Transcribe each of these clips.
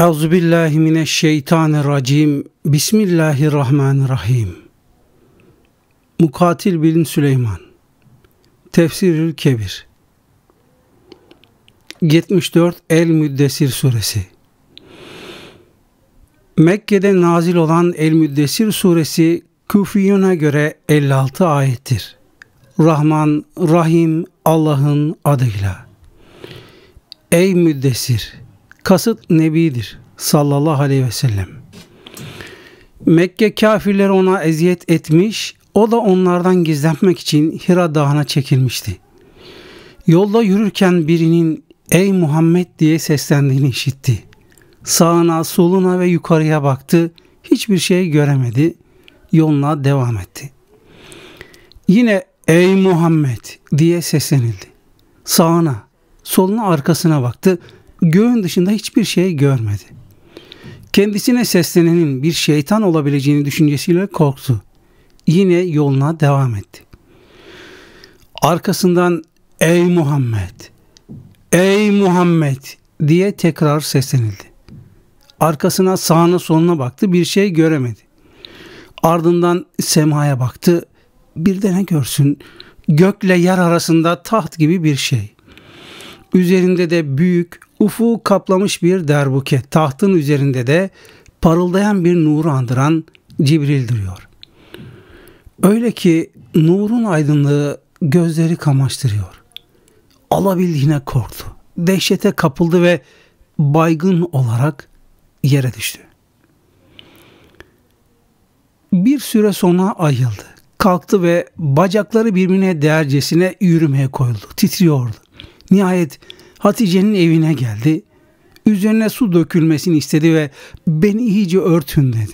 Euzubillahimineşşeytanirracim Bismillahirrahmanirrahim Mukatil bin Süleyman Tefsirül Kebir 74 El Müddessir Suresi Mekke'de nazil olan El Müddessir Suresi Küfiyuna göre 56 ayettir. Rahman, Rahim Allah'ın adıyla. Ey Müddessir! Kasıt Nebidir sallallahu aleyhi ve sellem. Mekke kafirleri ona eziyet etmiş, o da onlardan gizlenmek için Hira Dağı'na çekilmişti. Yolda yürürken birinin Ey Muhammed diye seslendiğini işitti. Sağına, soluna ve yukarıya baktı. Hiçbir şey göremedi. Yoluna devam etti. Yine ey Muhammed diye seslenildi. Sağına, soluna, arkasına baktı. Göğün dışında hiçbir şey görmedi. Kendisine seslenenin bir şeytan olabileceğini düşüncesiyle korktu. Yine yoluna devam etti. Arkasından ey Muhammed Ey Muhammed diye tekrar seslenildi. Arkasına sağına soluna baktı bir şey göremedi. Ardından semaya baktı bir de ne görsün gökle yer arasında taht gibi bir şey. Üzerinde de büyük ufu kaplamış bir derbuke tahtın üzerinde de parıldayan bir nuru andıran Cibril duruyor. Öyle ki nurun aydınlığı gözleri kamaştırıyor alabildiğine korktu. Dehşete kapıldı ve baygın olarak yere düştü. Bir süre sonra ayıldı. Kalktı ve bacakları birbirine değercesine yürümeye koyuldu. Titriyordu. Nihayet Hatice'nin evine geldi. Üzerine su dökülmesini istedi ve beni iyice örtün dedi.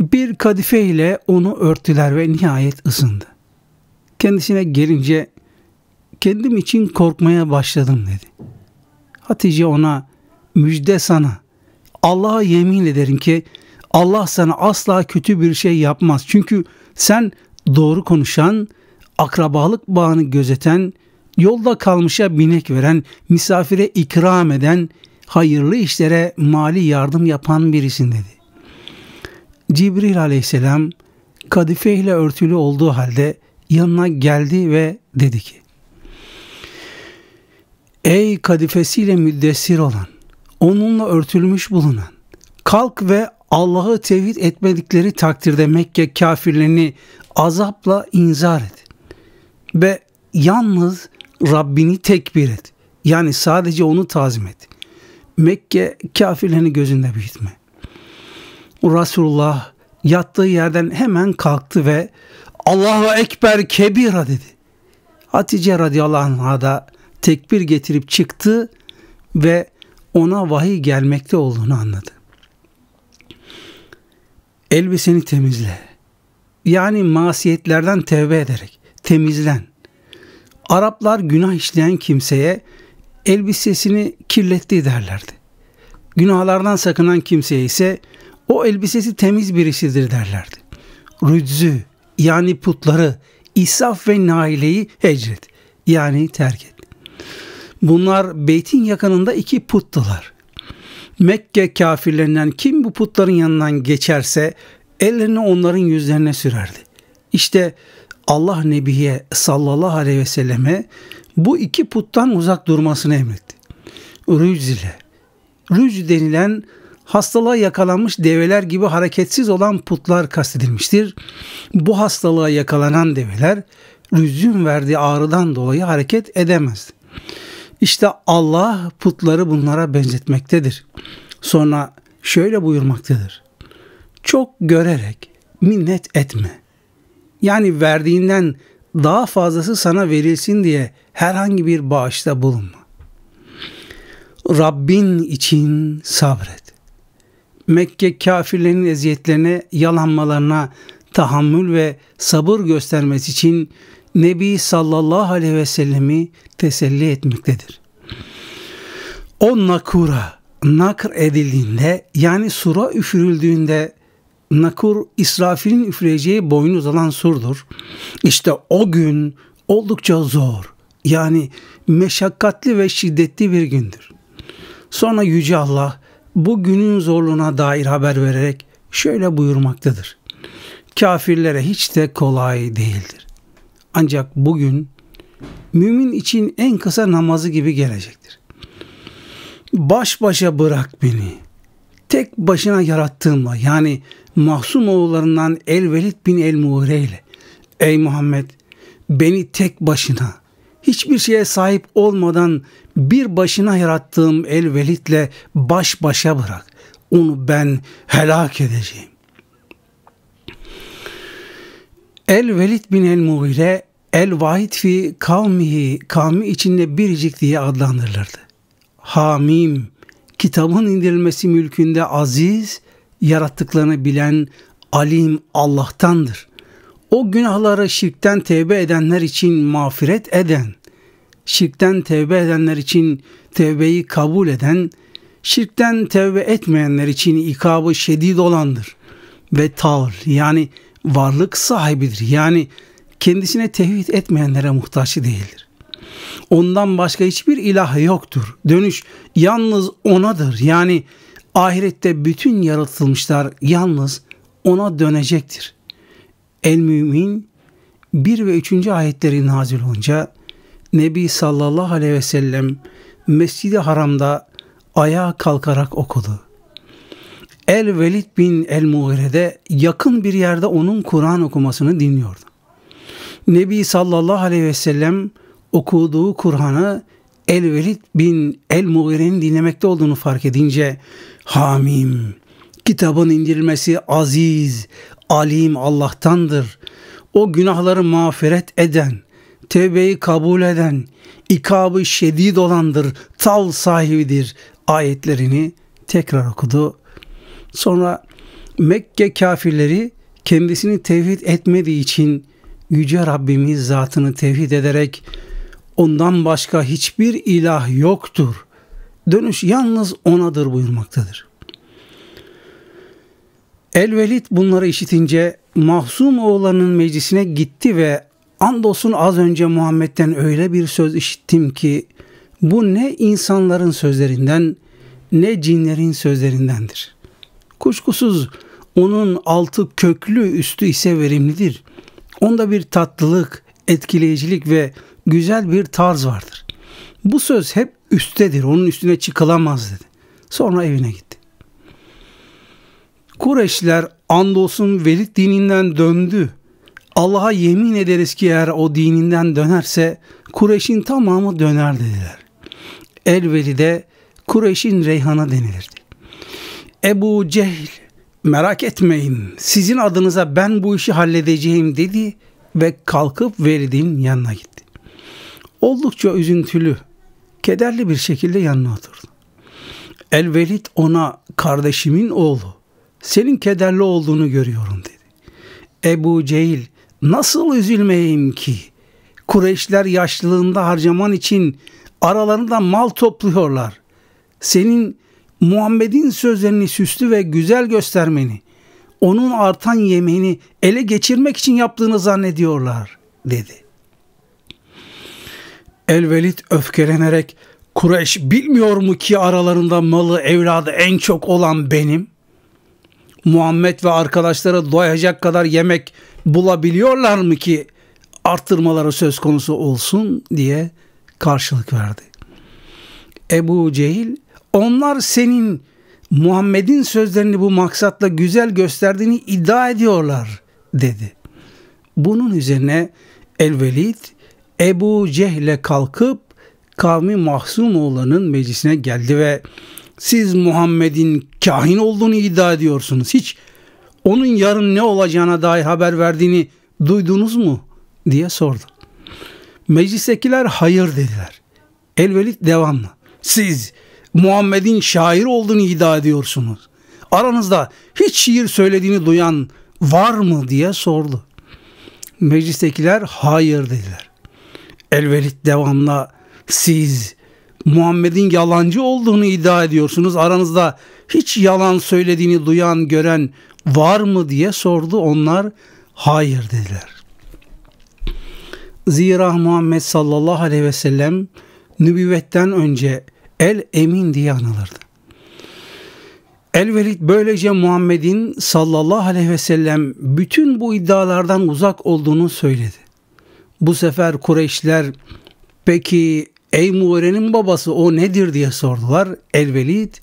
Bir kadife ile onu örttüler ve nihayet ısındı. Kendisine gelince kendim için korkmaya başladım dedi. Hatice ona müjde sana. Allah'a yemin ederim ki Allah sana asla kötü bir şey yapmaz. Çünkü sen doğru konuşan, akrabalık bağını gözeten, yolda kalmışa binek veren, misafire ikram eden, hayırlı işlere mali yardım yapan birisin dedi. Cibril aleyhisselam kadife ile örtülü olduğu halde yanına geldi ve dedi ki Ey kadifesiyle müddessir olan, onunla örtülmüş bulunan, kalk ve Allah'ı tevhid etmedikleri takdirde Mekke kafirlerini azapla inzar et. Ve yalnız Rabbini tekbir et. Yani sadece onu tazim et. Mekke kafirlerini gözünde büyütme. Resulullah yattığı yerden hemen kalktı ve Allahu Ekber Kebira dedi. Hatice radıyallahu anh'a da tekbir getirip çıktı ve ona vahiy gelmekte olduğunu anladı. Elbiseni temizle. Yani masiyetlerden tevbe ederek temizlen. Araplar günah işleyen kimseye elbisesini kirletti derlerdi. Günahlardan sakınan kimseye ise o elbisesi temiz birisidir derlerdi. Rüczü yani putları, isaf ve naileyi hecret yani terk et. Bunlar beytin yakınında iki puttular. Mekke kafirlerinden kim bu putların yanından geçerse ellerini onların yüzlerine sürerdi. İşte Allah Nebi'ye sallallahu aleyhi ve selleme bu iki puttan uzak durmasını emretti. Rücz ile. Rücz denilen hastalığa yakalanmış develer gibi hareketsiz olan putlar kastedilmiştir. Bu hastalığa yakalanan develer rüzün verdiği ağrıdan dolayı hareket edemez. İşte Allah putları bunlara benzetmektedir. Sonra şöyle buyurmaktadır. Çok görerek minnet etme. Yani verdiğinden daha fazlası sana verilsin diye herhangi bir bağışta bulunma. Rabbin için sabret. Mekke kafirlerinin eziyetlerine, yalanmalarına tahammül ve sabır göstermesi için Nebi sallallahu aleyhi ve sellemi teselli etmektedir. O nakura nakr edildiğinde yani sura üfürüldüğünde nakur İsrafil'in üfüreceği boynu uzanan surdur. İşte o gün oldukça zor yani meşakkatli ve şiddetli bir gündür. Sonra Yüce Allah bu günün zorluğuna dair haber vererek şöyle buyurmaktadır. Kafirlere hiç de kolay değildir. Ancak bugün mümin için en kısa namazı gibi gelecektir. Baş başa bırak beni. Tek başına yarattığımla yani mahsum oğullarından El Velid bin El Muğre ile Ey Muhammed beni tek başına hiçbir şeye sahip olmadan bir başına yarattığım El Velid'le baş başa bırak. Onu ben helak edeceğim. El Velid bin el Mughire El Vahid fi kavmihi kavmi içinde biricik diye adlandırılırdı. Hamim kitabın indirilmesi mülkünde aziz yarattıklarını bilen alim Allah'tandır. O günahları şirkten tevbe edenler için mağfiret eden, şirkten tevbe edenler için tevbeyi kabul eden, şirkten tevbe etmeyenler için ikabı şedid olandır. Ve tavr yani varlık sahibidir. Yani kendisine tevhid etmeyenlere muhtaç değildir. Ondan başka hiçbir ilah yoktur. Dönüş yalnız onadır. Yani ahirette bütün yaratılmışlar yalnız ona dönecektir. El Mümin 1 ve 3. ayetleri nazil olunca Nebi sallallahu aleyhi ve sellem Mescid-i Haram'da ayağa kalkarak okudu. El Velid bin El Mughire'de yakın bir yerde onun Kur'an okumasını dinliyordu. Nebi sallallahu aleyhi ve sellem okuduğu Kur'an'ı El Velid bin El Mughire'nin dinlemekte olduğunu fark edince Hamim, kitabın indirilmesi aziz, alim Allah'tandır. O günahları mağfiret eden, tevbeyi kabul eden, ikabı şedid olandır, tal sahibidir ayetlerini tekrar okudu Sonra Mekke kafirleri kendisini tevhid etmediği için Yüce Rabbimiz zatını tevhid ederek ondan başka hiçbir ilah yoktur. Dönüş yalnız onadır buyurmaktadır. Elvelit bunları işitince mahzum oğlanın meclisine gitti ve andolsun az önce Muhammed'den öyle bir söz işittim ki bu ne insanların sözlerinden ne cinlerin sözlerindendir. Kuşkusuz onun altı köklü, üstü ise verimlidir. Onda bir tatlılık, etkileyicilik ve güzel bir tarz vardır. Bu söz hep üsttedir, onun üstüne çıkılamaz dedi. Sonra evine gitti. Kureşler andolsun Velid dininden döndü. Allah'a yemin ederiz ki eğer o dininden dönerse Kureş'in tamamı döner dediler. de Kureş'in Reyhan'a denilirdi. Ebu Cehil merak etmeyin sizin adınıza ben bu işi halledeceğim dedi ve kalkıp Velid'in yanına gitti. Oldukça üzüntülü, kederli bir şekilde yanına oturdu. El Velid ona kardeşimin oğlu senin kederli olduğunu görüyorum dedi. Ebu Cehil nasıl üzülmeyeyim ki? Kureyşler yaşlılığında harcaman için aralarında mal topluyorlar. Senin Muhammed'in sözlerini süslü ve güzel göstermeni, onun artan yemeğini ele geçirmek için yaptığını zannediyorlar dedi. Elvelid öfkelenerek Kureş bilmiyor mu ki aralarında malı evladı en çok olan benim? Muhammed ve arkadaşları doyacak kadar yemek bulabiliyorlar mı ki arttırmaları söz konusu olsun diye karşılık verdi. Ebu Cehil onlar senin Muhammed'in sözlerini bu maksatla güzel gösterdiğini iddia ediyorlar dedi. Bunun üzerine Elvelid Ebu Cehle kalkıp kavmi Mahzum oğlanın meclisine geldi ve siz Muhammed'in kahin olduğunu iddia ediyorsunuz. Hiç onun yarın ne olacağına dair haber verdiğini duydunuz mu? diye sordu. Meclistekiler hayır dediler. Elvelid devamlı. Siz Muhammed'in şair olduğunu iddia ediyorsunuz. Aranızda hiç şiir söylediğini duyan var mı diye sordu. Meclistekiler hayır dediler. Elvelit devamla siz Muhammed'in yalancı olduğunu iddia ediyorsunuz. Aranızda hiç yalan söylediğini duyan, gören var mı diye sordu. Onlar hayır dediler. Zira Muhammed sallallahu aleyhi ve sellem nübüvvetten önce El Emin diye anılırdı. El Velid böylece Muhammed'in sallallahu aleyhi ve sellem bütün bu iddialardan uzak olduğunu söyledi. Bu sefer Kureyşler peki ey Muğre'nin babası o nedir diye sordular. El Velid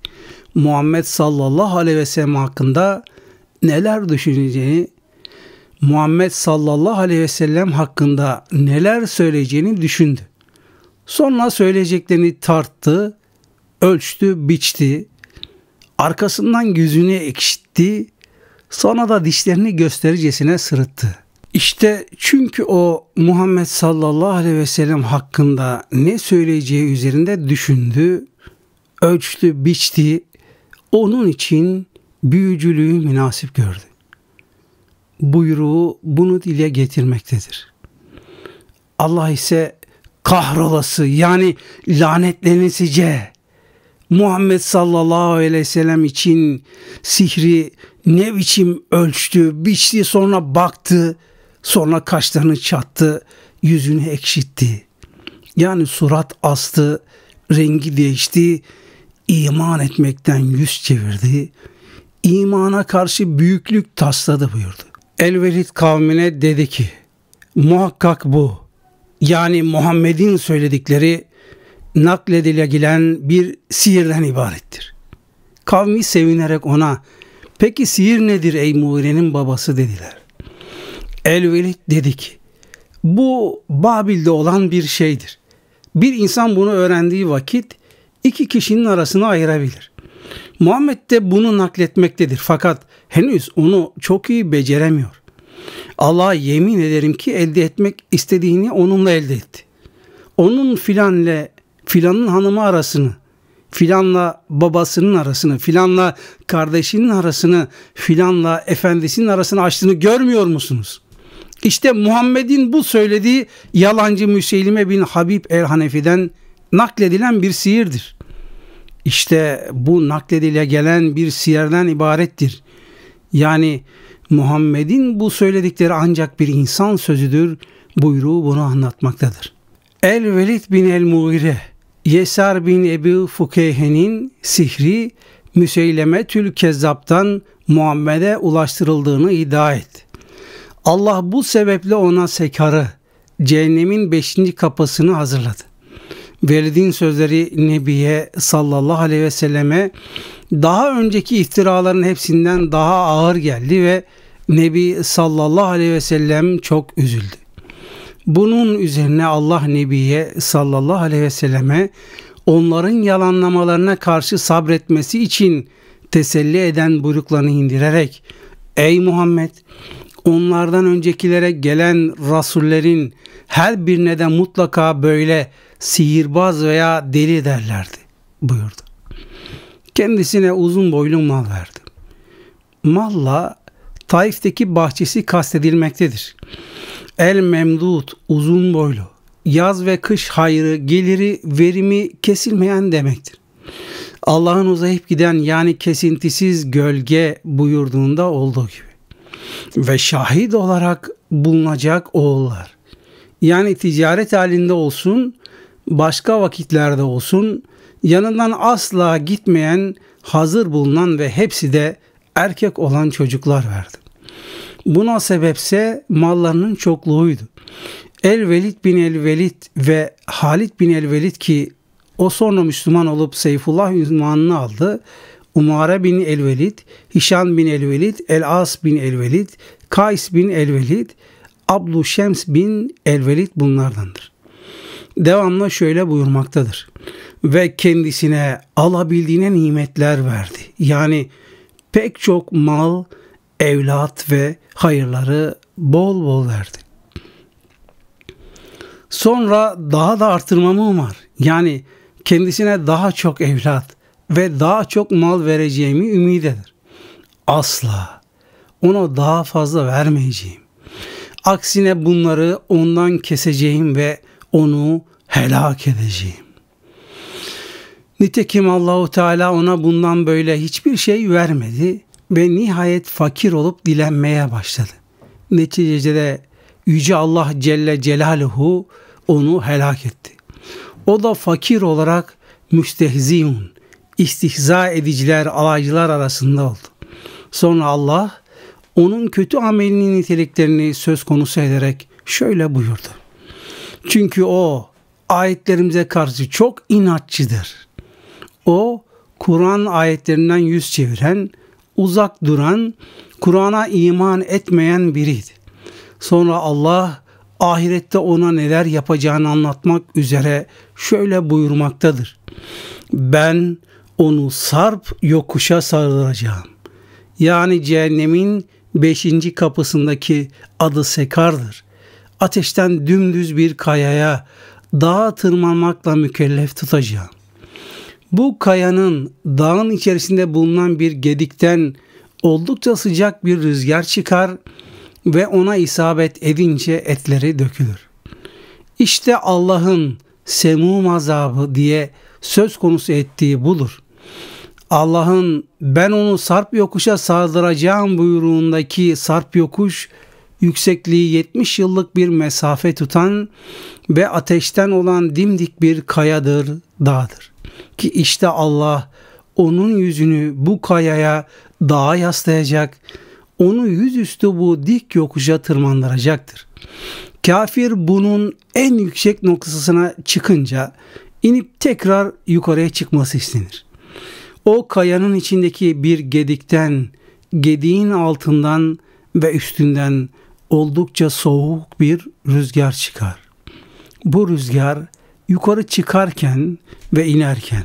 Muhammed sallallahu aleyhi ve sellem hakkında neler düşüneceğini Muhammed sallallahu aleyhi ve sellem hakkında neler söyleyeceğini düşündü. Sonra söyleyeceklerini tarttı ölçtü, biçti. Arkasından yüzünü ekşitti. Sonra da dişlerini göstericesine sırıttı. İşte çünkü o Muhammed sallallahu aleyhi ve sellem hakkında ne söyleyeceği üzerinde düşündü, ölçtü, biçti. Onun için büyücülüğü münasip gördü. Buyruğu bunu dile getirmektedir. Allah ise kahrolası yani lanetlenisice Muhammed sallallahu aleyhi ve sellem için sihri ne biçim ölçtü, biçti, sonra baktı, sonra kaşlarını çattı, yüzünü ekşitti. Yani surat astı, rengi değişti, iman etmekten yüz çevirdi, imana karşı büyüklük tasladı buyurdu. Elverit kavmine dedi ki, muhakkak bu, yani Muhammed'in söyledikleri nakledilegilen bir sihirden ibarettir. Kavmi sevinerek ona peki sihir nedir ey Muğre'nin babası dediler. Elvelit dedi ki bu Babil'de olan bir şeydir. Bir insan bunu öğrendiği vakit iki kişinin arasını ayırabilir. Muhammed de bunu nakletmektedir fakat henüz onu çok iyi beceremiyor. Allah'a yemin ederim ki elde etmek istediğini onunla elde etti. Onun filanle filanın hanımı arasını, filanla babasının arasını, filanla kardeşinin arasını, filanla efendisinin arasını açtığını görmüyor musunuz? İşte Muhammed'in bu söylediği yalancı Müseylime bin Habib el Hanefi'den nakledilen bir sihirdir. İşte bu nakledile gelen bir siyerden ibarettir. Yani Muhammed'in bu söyledikleri ancak bir insan sözüdür buyruğu bunu anlatmaktadır. El-Velid bin El-Mughire Yesar bin Ebu Fukeyhe'nin sihri Müseyleme Tül Kezzap'tan Muhammed'e ulaştırıldığını iddia et. Allah bu sebeple ona sekarı, cehennemin beşinci kapısını hazırladı. Velid'in sözleri Nebi'ye sallallahu aleyhi ve selleme daha önceki iftiraların hepsinden daha ağır geldi ve Nebi sallallahu aleyhi ve sellem çok üzüldü. Bunun üzerine Allah Nebi'ye sallallahu aleyhi ve selleme onların yalanlamalarına karşı sabretmesi için teselli eden buyruklarını indirerek Ey Muhammed onlardan öncekilere gelen rasullerin her birine de mutlaka böyle sihirbaz veya deli derlerdi buyurdu. Kendisine uzun boylu mal verdi. Malla Taif'teki bahçesi kastedilmektedir. El memdut uzun boylu. Yaz ve kış hayrı, geliri, verimi kesilmeyen demektir. Allah'ın uzayıp giden yani kesintisiz gölge buyurduğunda olduğu gibi. Ve şahit olarak bulunacak oğullar. Yani ticaret halinde olsun, başka vakitlerde olsun, yanından asla gitmeyen, hazır bulunan ve hepsi de erkek olan çocuklar verdi. Buna sebepse mallarının çokluğuydu. El-Velid bin El-Velid ve Halid bin El-Velid ki o sonra Müslüman olup Seyfullah ünvanını aldı. Umara bin El-Velid, Hişan bin El-Velid, El-As bin El-Velid, Kays bin El-Velid, Ablu Şems bin El-Velid bunlardandır. Devamlı şöyle buyurmaktadır. Ve kendisine alabildiğine nimetler verdi. Yani pek çok mal, evlat ve hayırları bol bol verdi. Sonra daha da artırmamı umar. Yani kendisine daha çok evlat ve daha çok mal vereceğimi ümit eder. Asla ona daha fazla vermeyeceğim. Aksine bunları ondan keseceğim ve onu helak edeceğim. Nitekim Allahu Teala ona bundan böyle hiçbir şey vermedi ve nihayet fakir olup dilenmeye başladı. Neticede Yüce Allah Celle Celaluhu onu helak etti. O da fakir olarak müstehziyun, istihza ediciler, alaycılar arasında oldu. Sonra Allah onun kötü amelinin niteliklerini söz konusu ederek şöyle buyurdu. Çünkü o ayetlerimize karşı çok inatçıdır. O Kur'an ayetlerinden yüz çeviren uzak duran, Kur'an'a iman etmeyen biriydi. Sonra Allah ahirette ona neler yapacağını anlatmak üzere şöyle buyurmaktadır. Ben onu sarp yokuşa sarılacağım. Yani cehennemin beşinci kapısındaki adı sekardır. Ateşten dümdüz bir kayaya dağa tırmanmakla mükellef tutacağım. Bu kayanın dağın içerisinde bulunan bir gedikten oldukça sıcak bir rüzgar çıkar ve ona isabet edince etleri dökülür. İşte Allah'ın semum azabı diye söz konusu ettiği budur. Allah'ın ben onu sarp yokuşa sardıracağım buyruğundaki sarp yokuş yüksekliği 70 yıllık bir mesafe tutan ve ateşten olan dimdik bir kayadır, dağdır. Ki işte Allah onun yüzünü bu kayaya dağa yaslayacak, onu yüzüstü bu dik yokuşa tırmandıracaktır. Kafir bunun en yüksek noktasına çıkınca inip tekrar yukarıya çıkması istenir. O kayanın içindeki bir gedikten, gediğin altından ve üstünden oldukça soğuk bir rüzgar çıkar. Bu rüzgar yukarı çıkarken ve inerken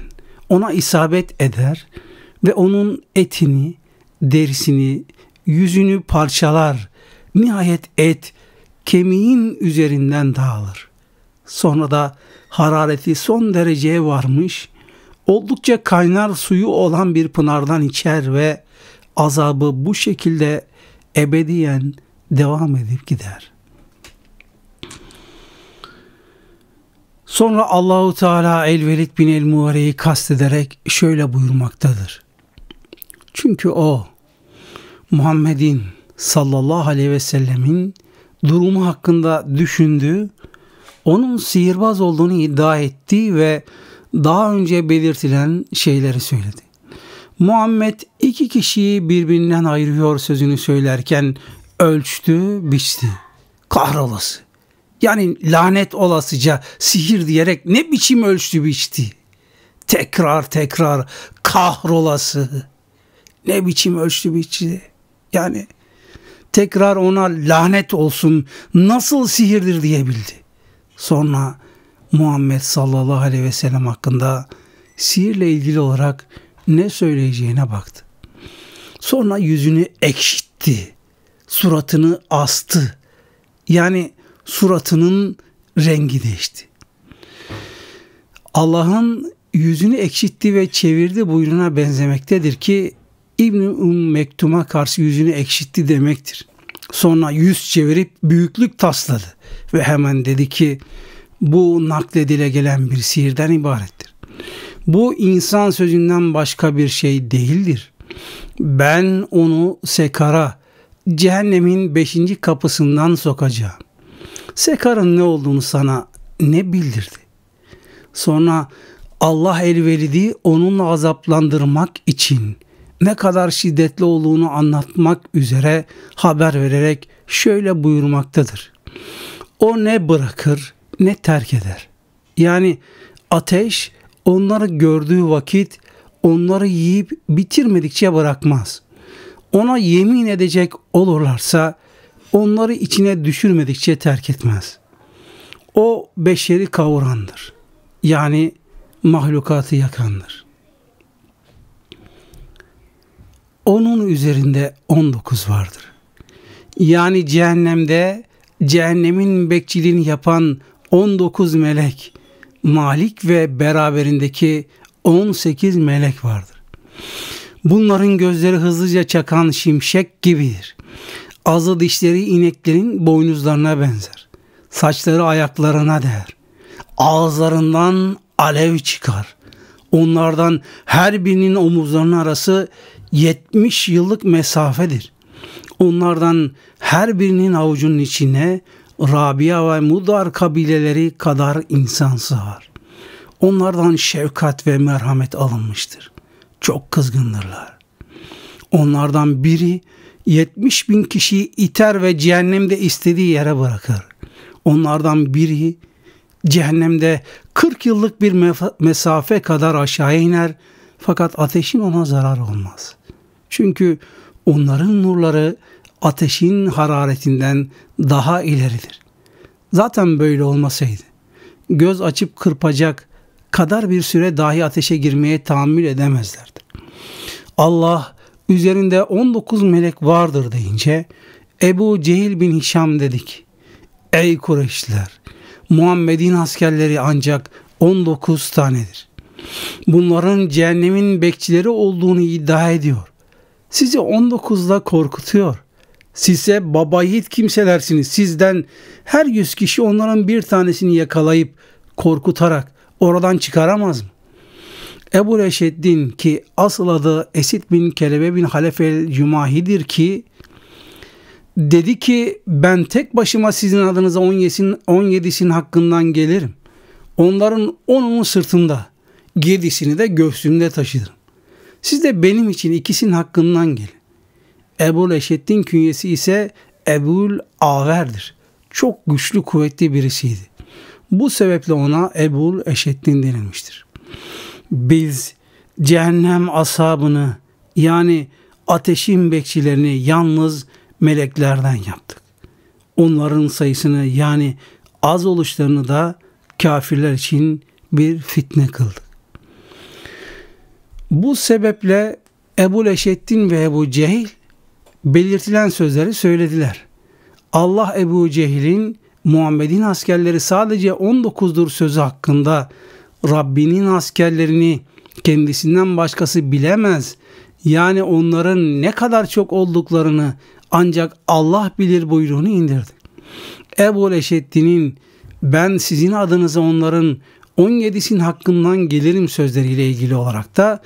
ona isabet eder ve onun etini, derisini, yüzünü parçalar. Nihayet et kemiğin üzerinden dağılır. Sonra da harareti son dereceye varmış, oldukça kaynar suyu olan bir pınardan içer ve azabı bu şekilde ebediyen devam edip gider. Sonra Allahu Teala El Elvelit bin El Muare'yi kastederek şöyle buyurmaktadır. Çünkü o Muhammed'in sallallahu aleyhi ve sellemin durumu hakkında düşündü, onun sihirbaz olduğunu iddia etti ve daha önce belirtilen şeyleri söyledi. Muhammed iki kişiyi birbirinden ayırıyor sözünü söylerken ölçtü, biçti. Kahrolası. Yani lanet olasıca sihir diyerek ne biçim ölçtü biçti. Tekrar tekrar kahrolası. Ne biçim ölçtü biçti. Yani tekrar ona lanet olsun nasıl sihirdir diyebildi. Sonra Muhammed sallallahu aleyhi ve sellem hakkında sihirle ilgili olarak ne söyleyeceğine baktı. Sonra yüzünü ekşitti suratını astı. Yani suratının rengi değişti. Allah'ın yüzünü ekşitti ve çevirdi buyruna benzemektedir ki İbn-i Um Mektum'a karşı yüzünü ekşitti demektir. Sonra yüz çevirip büyüklük tasladı ve hemen dedi ki bu nakledile gelen bir sihirden ibarettir. Bu insan sözünden başka bir şey değildir. Ben onu sekara cehennemin beşinci kapısından sokacağım. Sekar'ın ne olduğunu sana ne bildirdi? Sonra Allah elveridi onunla azaplandırmak için ne kadar şiddetli olduğunu anlatmak üzere haber vererek şöyle buyurmaktadır. O ne bırakır ne terk eder. Yani ateş onları gördüğü vakit onları yiyip bitirmedikçe bırakmaz ona yemin edecek olurlarsa onları içine düşürmedikçe terk etmez. O beşeri kavurandır. Yani mahlukatı yakandır. Onun üzerinde 19 vardır. Yani cehennemde cehennemin bekçiliğini yapan 19 melek, Malik ve beraberindeki 18 melek vardır. Bunların gözleri hızlıca çakan şimşek gibidir. Azı dişleri ineklerin boynuzlarına benzer. Saçları ayaklarına değer. Ağızlarından alev çıkar. Onlardan her birinin omuzlarının arası 70 yıllık mesafedir. Onlardan her birinin avucunun içine Rabia ve Mudar kabileleri kadar insan sığar. Onlardan şefkat ve merhamet alınmıştır çok kızgındırlar. Onlardan biri 70 bin kişiyi iter ve cehennemde istediği yere bırakır. Onlardan biri cehennemde 40 yıllık bir mesafe kadar aşağı iner fakat ateşin ona zarar olmaz. Çünkü onların nurları ateşin hararetinden daha ileridir. Zaten böyle olmasaydı göz açıp kırpacak kadar bir süre dahi ateşe girmeye tahammül edemezlerdi. Allah üzerinde 19 melek vardır deyince Ebu Cehil bin Hişam dedik. Ey Kureyşliler! Muhammed'in askerleri ancak 19 tanedir. Bunların cehennemin bekçileri olduğunu iddia ediyor. Sizi 19'la korkutuyor. Sizse baba yiğit kimselersiniz. Sizden her yüz kişi onların bir tanesini yakalayıp korkutarak oradan çıkaramaz mı? Ebu Reşeddin ki asıl adı Esid bin Kelebe bin Halefel Cumahi'dir ki dedi ki ben tek başıma sizin adınıza 17'sin 17'sinin hakkından gelirim. Onların 10'unu sırtında 7'sini de göğsümde taşırım. Siz de benim için ikisinin hakkından gelin. Ebu Reşeddin künyesi ise Ebul Aver'dir. Çok güçlü kuvvetli birisiydi. Bu sebeple ona Ebul Eşeddin denilmiştir. Biz cehennem asabını yani ateşin bekçilerini yalnız meleklerden yaptık. Onların sayısını yani az oluşlarını da kafirler için bir fitne kıldık. Bu sebeple Ebu Leşeddin ve Ebu Cehil belirtilen sözleri söylediler. Allah Ebu Cehil'in Muhammed'in askerleri sadece 19'dur sözü hakkında Rabbinin askerlerini kendisinden başkası bilemez. Yani onların ne kadar çok olduklarını ancak Allah bilir buyruğunu indirdi. Ebu Leşeddin'in ben sizin adınıza onların 17'sin hakkından gelirim sözleriyle ilgili olarak da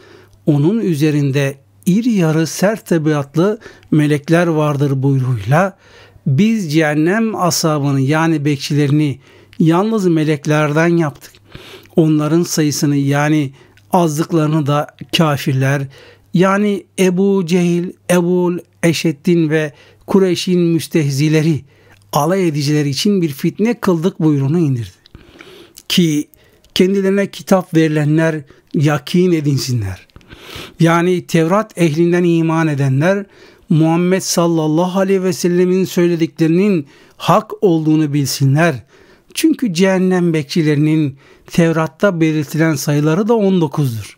onun üzerinde iri yarı sert tabiatlı melekler vardır buyruğuyla biz cehennem asabını yani bekçilerini yalnız meleklerden yaptık. Onların sayısını yani azlıklarını da kafirler yani Ebu Cehil, Ebul Eşeddin ve Kureyş'in müstehzileri alay edicileri için bir fitne kıldık buyruğunu indirdi. Ki kendilerine kitap verilenler yakin edinsinler. Yani Tevrat ehlinden iman edenler Muhammed sallallahu aleyhi ve sellemin söylediklerinin hak olduğunu bilsinler. Çünkü cehennem bekçilerinin Tevrat'ta belirtilen sayıları da 19'dur.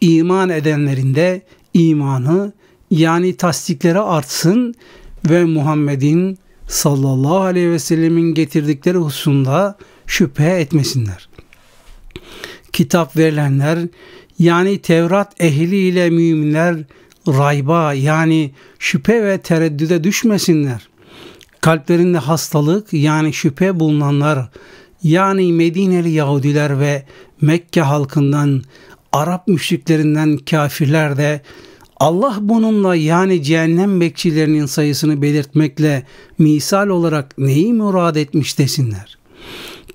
İman edenlerin de imanı yani tasdiklere artsın ve Muhammed'in sallallahu aleyhi ve sellemin getirdikleri hususunda şüphe etmesinler. Kitap verilenler yani Tevrat ehli ile müminler rayba yani şüphe ve tereddüde düşmesinler. Kalplerinde hastalık yani şüphe bulunanlar yani Medineli Yahudiler ve Mekke halkından Arap müşriklerinden kafirler de Allah bununla yani cehennem bekçilerinin sayısını belirtmekle misal olarak neyi murad etmiş desinler.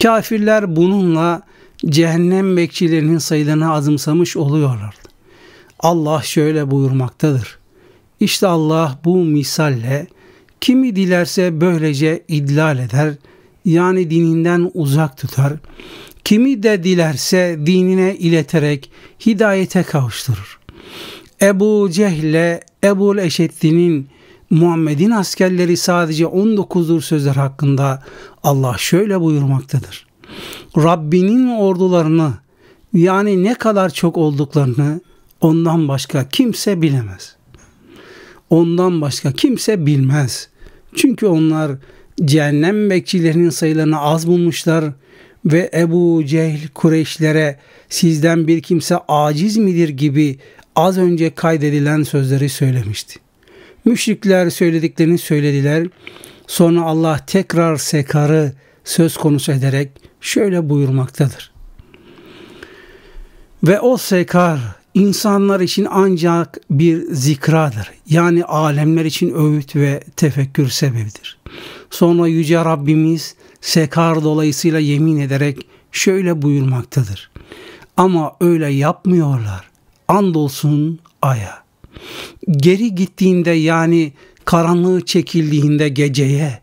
Kafirler bununla cehennem bekçilerinin sayılarını azımsamış oluyorlar. Allah şöyle buyurmaktadır. İşte Allah bu misalle kimi dilerse böylece idlal eder, yani dininden uzak tutar. Kimi de dilerse dinine ileterek hidayete kavuşturur. Ebu Cehle, Ebu Eşeddin'in Muhammed'in askerleri sadece 19'dur sözler hakkında Allah şöyle buyurmaktadır. Rabbinin ordularını yani ne kadar çok olduklarını Ondan başka kimse bilemez. Ondan başka kimse bilmez. Çünkü onlar cehennem bekçilerinin sayılarını az bulmuşlar ve Ebu Cehil Kureyşlere sizden bir kimse aciz midir gibi az önce kaydedilen sözleri söylemişti. Müşrikler söylediklerini söylediler. Sonra Allah tekrar sekarı söz konusu ederek şöyle buyurmaktadır. Ve o sekar insanlar için ancak bir zikradır. Yani alemler için öğüt ve tefekkür sebebidir. Sonra Yüce Rabbimiz sekar dolayısıyla yemin ederek şöyle buyurmaktadır. Ama öyle yapmıyorlar. Andolsun aya. Geri gittiğinde yani karanlığı çekildiğinde geceye,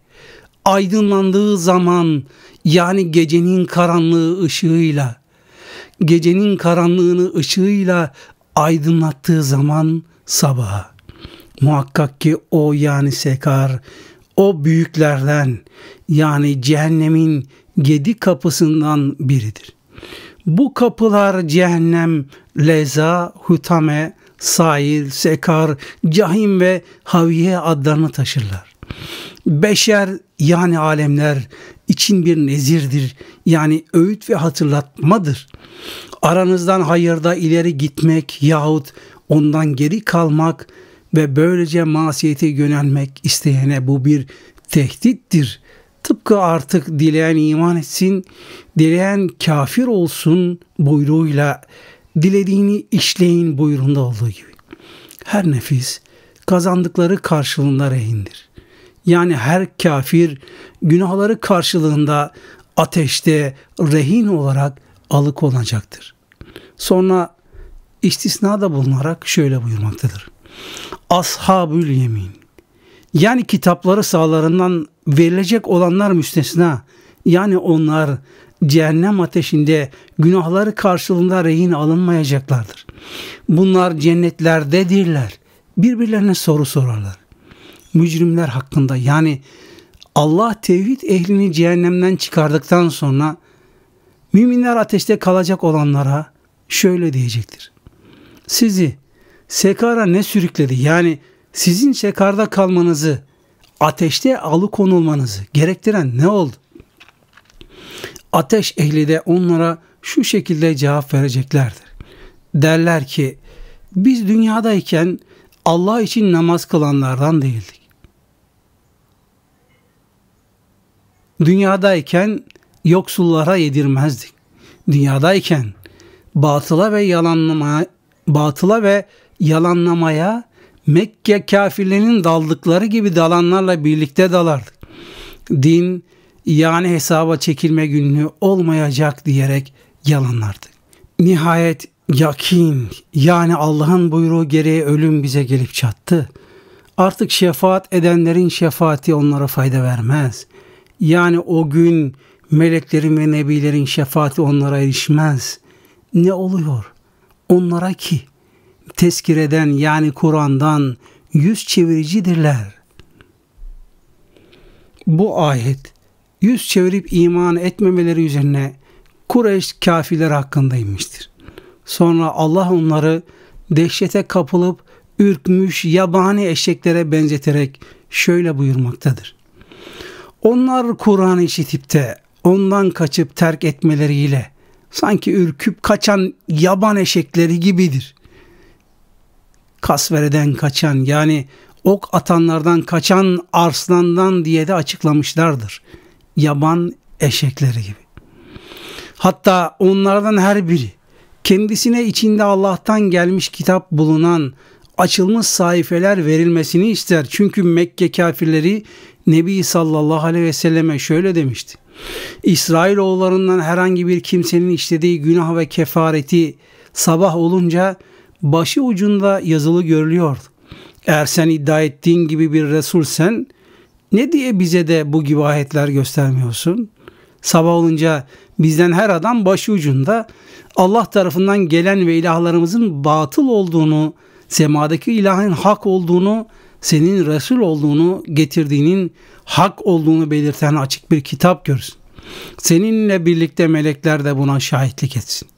aydınlandığı zaman yani gecenin karanlığı ışığıyla gecenin karanlığını ışığıyla aydınlattığı zaman sabaha. Muhakkak ki o yani sekar, o büyüklerden yani cehennemin yedi kapısından biridir. Bu kapılar cehennem, leza, hutame, sail, sekar, cahim ve haviye adlarını taşırlar. Beşer yani alemler için bir nezirdir. Yani öğüt ve hatırlatmadır. Aranızdan hayırda ileri gitmek yahut ondan geri kalmak ve böylece masiyete yönelmek isteyene bu bir tehdittir. Tıpkı artık dileyen iman etsin, dileyen kafir olsun buyruğuyla dilediğini işleyin buyruğunda olduğu gibi. Her nefis kazandıkları karşılığında rehindir yani her kafir günahları karşılığında ateşte rehin olarak alıkonacaktır. Sonra istisna da bulunarak şöyle buyurmaktadır. Ashabül yemin yani kitapları sağlarından verilecek olanlar müstesna yani onlar cehennem ateşinde günahları karşılığında rehin alınmayacaklardır. Bunlar cennetlerdedirler. Birbirlerine soru sorarlar mücrimler hakkında yani Allah tevhid ehlini cehennemden çıkardıktan sonra müminler ateşte kalacak olanlara şöyle diyecektir. Sizi sekara ne sürükledi? Yani sizin sekarda kalmanızı, ateşte alıkonulmanızı gerektiren ne oldu? Ateş ehli de onlara şu şekilde cevap vereceklerdir. Derler ki biz dünyadayken Allah için namaz kılanlardan değildik. Dünyadayken yoksullara yedirmezdik. Dünyadayken batıla ve yalanlamaya, batıla ve yalanlamaya Mekke kafirlerinin daldıkları gibi dalanlarla birlikte dalardık. Din yani hesaba çekilme günü olmayacak diyerek yalanlardık. Nihayet yakin yani Allah'ın buyruğu gereği ölüm bize gelip çattı. Artık şefaat edenlerin şefaati onlara fayda vermez. Yani o gün meleklerin ve nebilerin şefaati onlara erişmez. Ne oluyor? Onlara ki tezkireden yani Kur'an'dan yüz çeviricidirler. Bu ayet yüz çevirip iman etmemeleri üzerine Kureyş kafirler hakkındaymıştır. Sonra Allah onları dehşete kapılıp ürkmüş yabani eşeklere benzeterek şöyle buyurmaktadır. Onlar Kur'an işitip de ondan kaçıp terk etmeleriyle sanki ürküp kaçan yaban eşekleri gibidir. Kasvereden kaçan yani ok atanlardan kaçan arslandan diye de açıklamışlardır. Yaban eşekleri gibi. Hatta onlardan her biri kendisine içinde Allah'tan gelmiş kitap bulunan açılmış sayfeler verilmesini ister. Çünkü Mekke kafirleri Nebi sallallahu aleyhi ve selleme şöyle demişti. İsrailoğullarından herhangi bir kimsenin işlediği günah ve kefareti sabah olunca başı ucunda yazılı görülüyordu. Eğer sen iddia ettiğin gibi bir Resulsen ne diye bize de bu gibi ayetler göstermiyorsun? Sabah olunca bizden her adam başı ucunda Allah tarafından gelen ve ilahlarımızın batıl olduğunu semadaki ilahın hak olduğunu, senin Resul olduğunu, getirdiğinin hak olduğunu belirten açık bir kitap görsün. Seninle birlikte melekler de buna şahitlik etsin.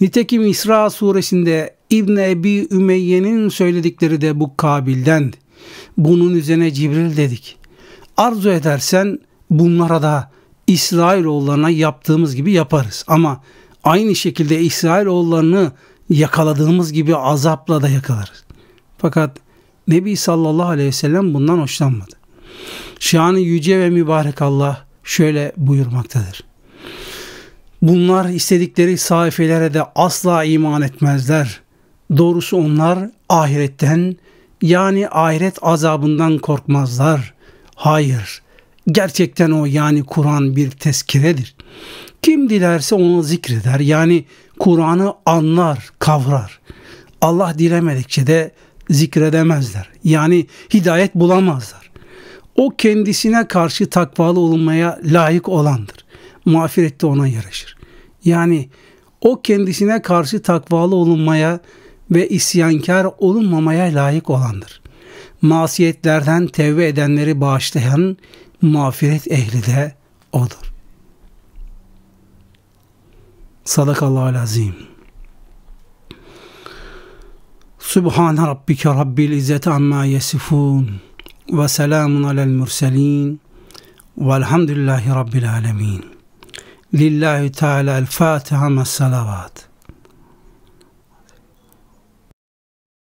Nitekim İsra suresinde İbn Ebi Ümeyye'nin söyledikleri de bu Kabilden. Bunun üzerine Cibril dedik. Arzu edersen bunlara da İsrail oğullarına yaptığımız gibi yaparız. Ama aynı şekilde İsrail oğullarını yakaladığımız gibi azapla da yakalarız. Fakat Nebi sallallahu aleyhi ve sellem bundan hoşlanmadı. Şanı yüce ve mübarek Allah şöyle buyurmaktadır. Bunlar istedikleri sayfelere de asla iman etmezler. Doğrusu onlar ahiretten yani ahiret azabından korkmazlar. Hayır, gerçekten o yani Kur'an bir tezkiredir. Kim dilerse onu zikreder yani Kur'an'ı anlar, kavrar. Allah dilemedikçe de zikredemezler. Yani hidayet bulamazlar. O kendisine karşı takvalı olunmaya layık olandır. Mağfiret de ona yaraşır. Yani o kendisine karşı takvalı olunmaya ve isyankar olunmamaya layık olandır. Masiyetlerden tevbe edenleri bağışlayan mağfiret ehli de odur. Sadakallahu azim. Sübhan Rabbike Rabbil İzzeti Amma yasifun ve selamun alel murselin velhamdülillahi Rabbil Alemin. Lillahi Teala el Fatiha ve salavat.